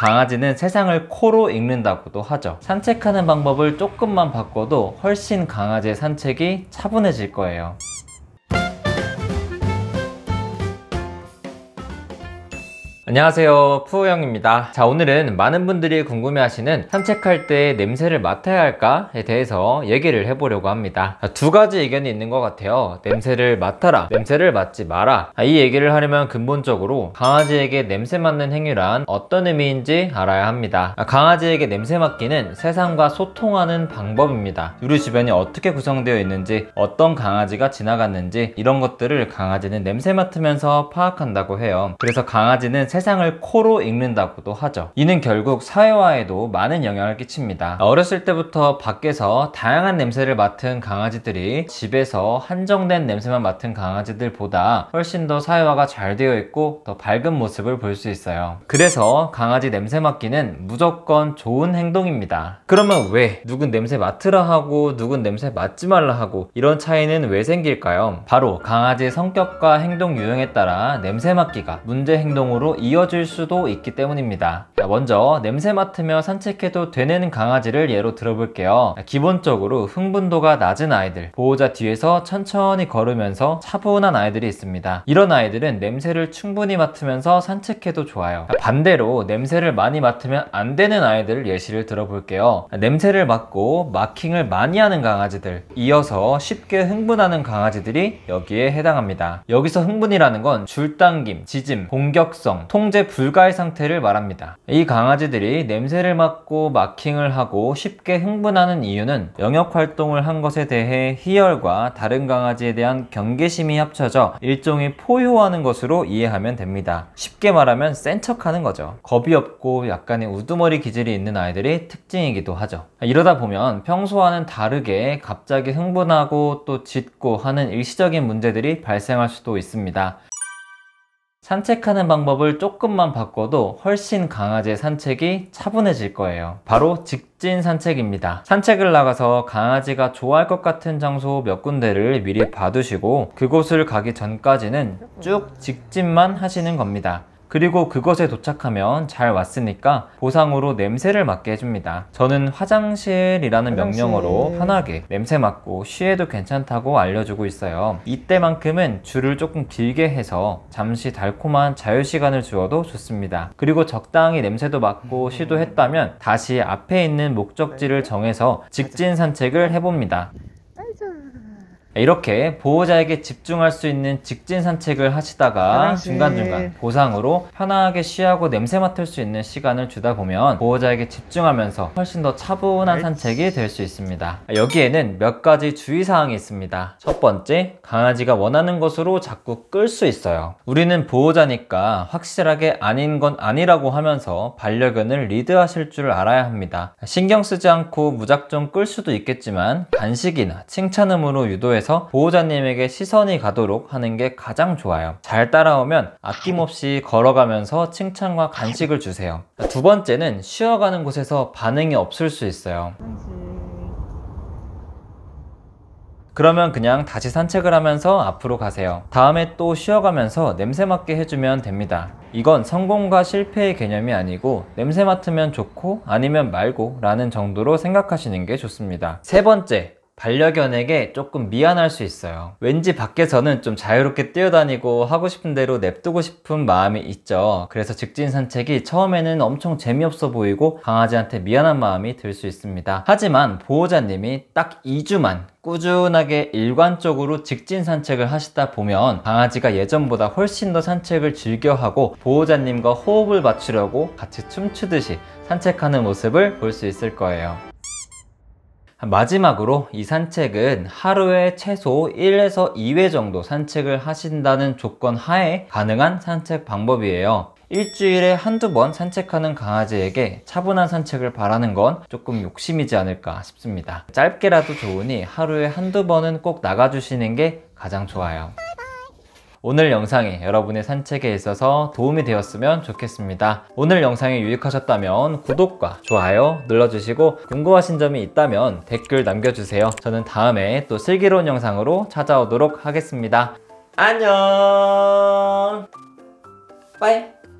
강아지는 세상을 코로 읽는다고도 하죠 산책하는 방법을 조금만 바꿔도 훨씬 강아지의 산책이 차분해질 거예요 안녕하세요 푸우영입니다 자 오늘은 많은 분들이 궁금해하시는 산책할 때 냄새를 맡아야 할까에 대해서 얘기를 해보려고 합니다 자, 두 가지 의견이 있는 것 같아요 냄새를 맡아라 냄새를 맡지 마라 자, 아, 이 얘기를 하려면 근본적으로 강아지에게 냄새 맡는 행위란 어떤 의미인지 알아야 합니다 자, 아, 강아지에게 냄새 맡기는 세상과 소통하는 방법입니다 우리 주변이 어떻게 구성되어 있는지 어떤 강아지가 지나갔는지 이런 것들을 강아지는 냄새 맡으면서 파악한다고 해요 그래서 강아지는 세 세상을 코로 읽는다고도 하죠. 이는 결국 사회화에도 많은 영향을 끼칩니다. 어렸을 때부터 밖에서 다양한 냄새를 맡은 강아지들이 집에서 한정된 냄새만 맡은 강아지들보다 훨씬 더 사회화가 잘 되어 있고 더 밝은 모습을 볼 수 있어요. 그래서 강아지 냄새 맡기는 무조건 좋은 행동입니다. 그러면 왜 누군 냄새 맡으라 하고 누군 냄새 맡지 말라 하고 이런 차이는 왜 생길까요? 바로 강아지의 성격과 행동 유형에 따라 냄새 맡기가 문제 행동으로 이어질 수도 있기 때문입니다. 자, 먼저 냄새 맡으며 산책해도 되는 강아지를 예로 들어볼게요. 기본적으로 흥분도가 낮은 아이들, 보호자 뒤에서 천천히 걸으면서 차분한 아이들이 있습니다. 이런 아이들은 냄새를 충분히 맡으면서 산책해도 좋아요. 반대로 냄새를 많이 맡으면 안 되는 아이들 예시를 들어볼게요. 냄새를 맡고 마킹을 많이 하는 강아지들, 이어서 쉽게 흥분하는 강아지들이 여기에 해당합니다. 여기서 흥분이라는 건 줄당김, 지짐, 공격성, 통제 불가의 상태를 말합니다. 이 강아지들이 냄새를 맡고 마킹을 하고 쉽게 흥분하는 이유는 영역 활동을 한 것에 대해 희열과 다른 강아지에 대한 경계심이 합쳐져 일종의 포효하는 것으로 이해하면 됩니다. 쉽게 말하면 센 척하는 거죠. 겁이 없고 약간의 우두머리 기질이 있는 아이들이 특징이기도 하죠. 이러다 보면 평소와는 다르게 갑자기 흥분하고 또 짖고 하는 일시적인 문제들이 발생할 수도 있습니다. 산책하는 방법을 조금만 바꿔도 훨씬 강아지의 산책이 차분해질 거예요. 바로 직진 산책입니다. 산책을 나가서 강아지가 좋아할 것 같은 장소 몇 군데를 미리 봐두시고 그곳을 가기 전까지는 쭉 직진만 하시는 겁니다. 그리고 그것에 도착하면 잘 왔으니까 보상으로 냄새를 맡게 해줍니다. 저는 화장실이라는 화장실. 명령어로 편하게 냄새 맡고 쉬해도 괜찮다고 알려주고 있어요. 이때만큼은 줄을 조금 길게 해서 잠시 달콤한 자유시간을 주어도 좋습니다. 그리고 적당히 냄새도 맡고 시도 음. 했다면 다시 앞에 있는 목적지를 네. 정해서 직진 산책을 해봅니다. 이렇게 보호자에게 집중할 수 있는 직진 산책을 하시다가 중간중간 보상으로 편하게 쉬하고 냄새 맡을 수 있는 시간을 주다 보면 보호자에게 집중하면서 훨씬 더 차분한 산책이 될 수 있습니다 여기에는 몇 가지 주의사항이 있습니다 첫 번째, 강아지가 원하는 것으로 자꾸 끌 수 있어요 우리는 보호자니까 확실하게 아닌 건 아니라고 하면서 반려견을 리드하실 줄 알아야 합니다 신경 쓰지 않고 무작정 끌 수도 있겠지만 간식이나 칭찬음으로 유도해 그서 보호자님에게 시선이 가도록 하는 게 가장 좋아요. 잘 따라오면 아낌없이 걸어가면서 칭찬과 간식을 주세요. 두 번째는 쉬어가는 곳에서 반응이 없을 수 있어요. 그러면 그냥 다시 산책을 하면서 앞으로 가세요. 다음에 또 쉬어가면서 냄새 맡게 해주면 됩니다. 이건 성공과 실패의 개념이 아니고 냄새 맡으면 좋고 아니면 말고 라는 정도로 생각하시는 게 좋습니다. 세 번째, 반려견에게 조금 미안할 수 있어요 왠지 밖에서는 좀 자유롭게 뛰어다니고 하고 싶은 대로 냅두고 싶은 마음이 있죠 그래서 직진 산책이 처음에는 엄청 재미없어 보이고 강아지한테 미안한 마음이 들 수 있습니다 하지만 보호자님이 딱 2주만 꾸준하게 일관적으로 직진 산책을 하시다 보면 강아지가 예전보다 훨씬 더 산책을 즐겨하고 보호자님과 호흡을 맞추려고 같이 춤추듯이 산책하는 모습을 볼 수 있을 거예요 마지막으로 이 산책은 하루에 최소 1에서 2회 정도 산책을 하신다는 조건 하에 가능한 산책 방법이에요. 일주일에 한두 번 산책하는 강아지에게 차분한 산책을 바라는 건 조금 욕심이지 않을까 싶습니다. 짧게라도 좋으니 하루에 한두 번은 꼭 나가주시는 게 가장 좋아요. 오늘 영상이 여러분의 산책에 있어서 도움이 되었으면 좋겠습니다. 오늘 영상이 유익하셨다면 구독과 좋아요 눌러주시고 궁금하신 점이 있다면 댓글 남겨주세요. 저는 다음에 또 슬기로운 영상으로 찾아오도록 하겠습니다. 안녕! 빠이!